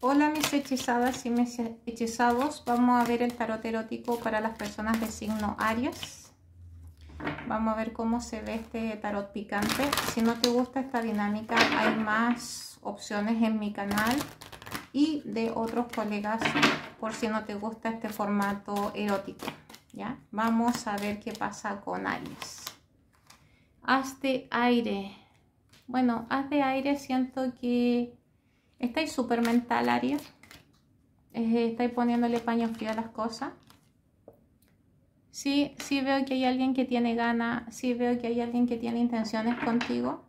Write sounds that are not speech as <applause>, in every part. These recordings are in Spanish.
Hola mis hechizadas y mis hechizados, vamos a ver el tarot erótico para las personas de signo Aries. Vamos a ver cómo se ve este tarot picante. Si no te gusta esta dinámica, hay más opciones en mi canal y de otros colegas por si no te gusta este formato erótico. ¿ya? Vamos a ver qué pasa con Aries. Haz de aire. Bueno, haz de aire siento que Estáis súper mental, Aries. Estáis poniéndole paño frío a las cosas. Sí, sí veo que hay alguien que tiene ganas, sí veo que hay alguien que tiene intenciones contigo.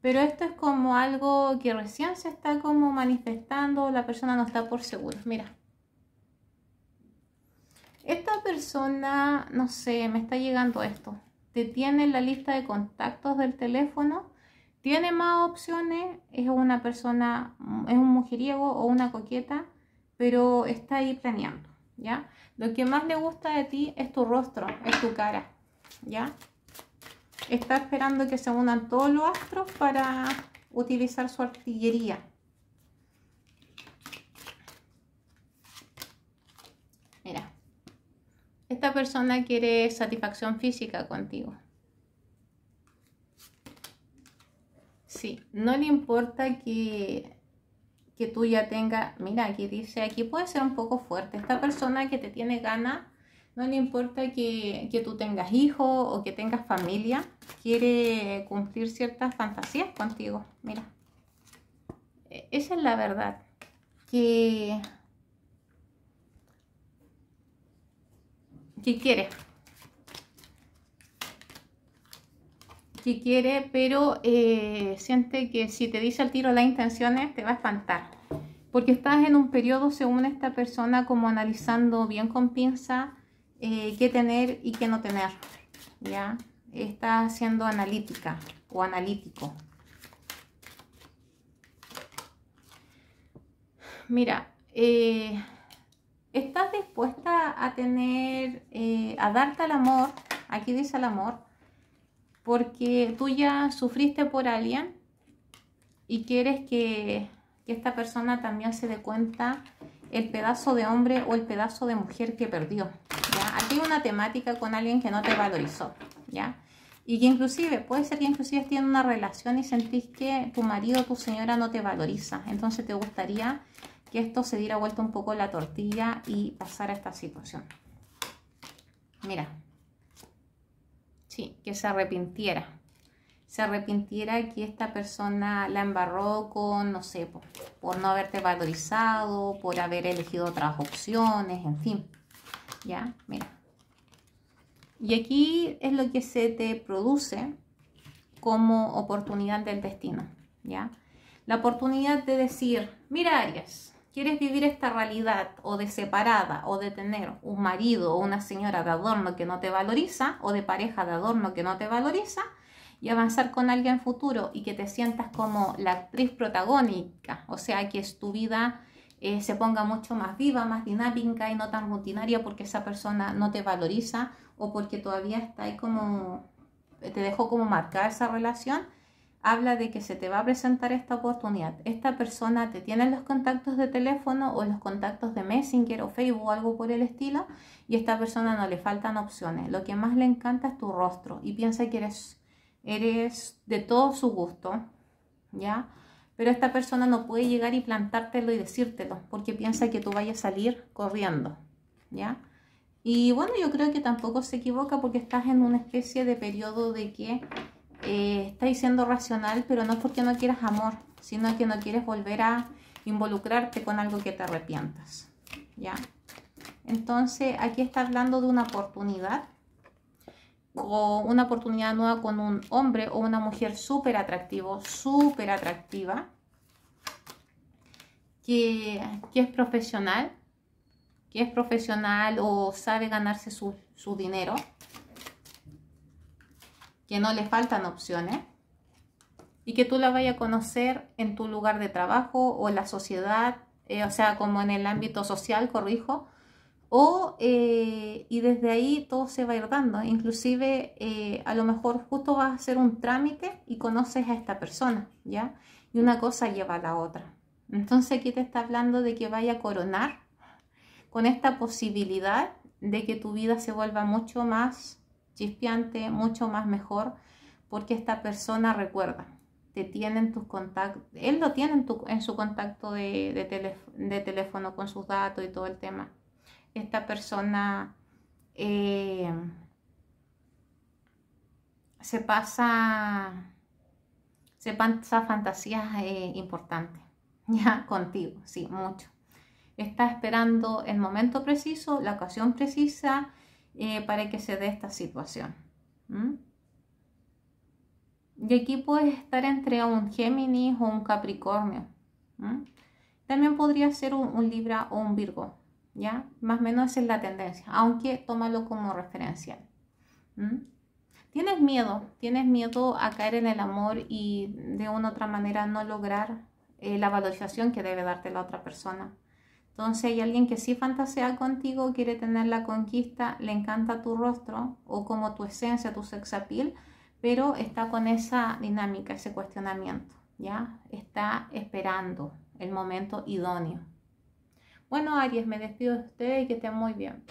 Pero esto es como algo que recién se está como manifestando, la persona no está por seguro. Mira. Esta persona, no sé, me está llegando esto. Te tiene la lista de contactos del teléfono tiene más opciones, es una persona, es un mujeriego o una coqueta, pero está ahí planeando, ¿ya? Lo que más le gusta de ti es tu rostro, es tu cara, ¿ya? Está esperando que se unan todos los astros para utilizar su artillería. Mira, esta persona quiere satisfacción física contigo. Sí, no le importa que, que tú ya tengas, mira, aquí dice, aquí puede ser un poco fuerte, esta persona que te tiene ganas, no le importa que, tú tengas hijos o que tengas familia, quiere cumplir ciertas fantasías contigo, mira. E, esa es la verdad, que, que quiere quiere, pero eh, siente que si te dice al tiro las intenciones te va a espantar. Porque estás en un periodo, según esta persona, como analizando bien con pinza eh, qué tener y qué no tener. ¿Ya? está siendo analítica o analítico. Mira, eh, estás dispuesta a tener, a darte al amor, aquí dice el amor, porque tú ya sufriste por alguien y quieres que, esta persona también se dé cuenta el pedazo de hombre o el pedazo de mujer que perdió. ¿ya? Aquí una temática con alguien que no te valorizó, ¿ya? Y que inclusive, puede ser que inclusive estés en una relación y sentís que tu marido o tu señora no te valoriza. Entonces te gustaría que esto se diera vuelta un poco la tortilla y pasara esta situación. Mira, Sí, que se arrepintiera. Se arrepintiera que esta persona la embarró con, no sé, por, no haberte valorizado, por haber elegido otras opciones, en fin. Ya, mira. Y aquí es lo que se te produce como oportunidad del destino, ¿ya? La oportunidad de decir, mira Arias quieres vivir esta realidad o de separada o de tener un marido o una señora de adorno que no te valoriza o de pareja de adorno que no te valoriza y avanzar con alguien futuro y que te sientas como la actriz protagónica, o sea, que tu vida eh, se ponga mucho más viva, más dinámica y no tan rutinaria porque esa persona no te valoriza o porque todavía está ahí como, te dejó como marcar esa relación, habla de que se te va a presentar esta oportunidad. Esta persona te tiene los contactos de teléfono o los contactos de Messenger o Facebook o algo por el estilo y a esta persona no le faltan opciones. Lo que más le encanta es tu rostro y piensa que eres, eres de todo su gusto, ¿ya? Pero esta persona no puede llegar y plantártelo y decírtelo porque piensa que tú vayas a salir corriendo, ¿ya? Y bueno, yo creo que tampoco se equivoca porque estás en una especie de periodo de que eh, estáis siendo racional, pero no es porque no quieras amor, sino que no quieres volver a involucrarte con algo que te arrepientas, ¿ya? Entonces, aquí está hablando de una oportunidad, o una oportunidad nueva con un hombre o una mujer súper atractivo, súper atractiva, que, es profesional, que es profesional o sabe ganarse su, su dinero, que no le faltan opciones y que tú la vayas a conocer en tu lugar de trabajo o en la sociedad, eh, o sea, como en el ámbito social, corrijo, o, eh, y desde ahí todo se va a ir dando. Inclusive, eh, a lo mejor justo vas a hacer un trámite y conoces a esta persona, ¿ya? Y una cosa lleva a la otra. Entonces aquí te está hablando de que vaya a coronar con esta posibilidad de que tu vida se vuelva mucho más chispeante, mucho más mejor, porque esta persona recuerda, te en tus contactos, él lo tiene en, su contacto de, de, teléfono con sus datos y todo el tema. Esta persona eh, se pasa se pasa fantasías eh, importantes <laughs> ya contigo, sí, mucho. Está esperando el momento preciso, la ocasión precisa eh, para que se dé esta situación. Y aquí puedes estar entre un Géminis o un Capricornio. También podría ser un, Libra o un Virgo, ¿ya? Más o menos esa es la tendencia, aunque tómalo como referencia. Tienes miedo, tienes miedo a caer en el amor y de una u otra manera no lograr eh, la valorización que debe darte la otra persona. Entonces hay alguien que sí fantasea contigo, quiere tener la conquista, le encanta tu rostro o como tu esencia, tu appeal, pero está con esa dinámica, ese cuestionamiento, ¿ya? Está esperando el momento idóneo. Bueno, Aries, me despido de ustedes y que estén muy bien.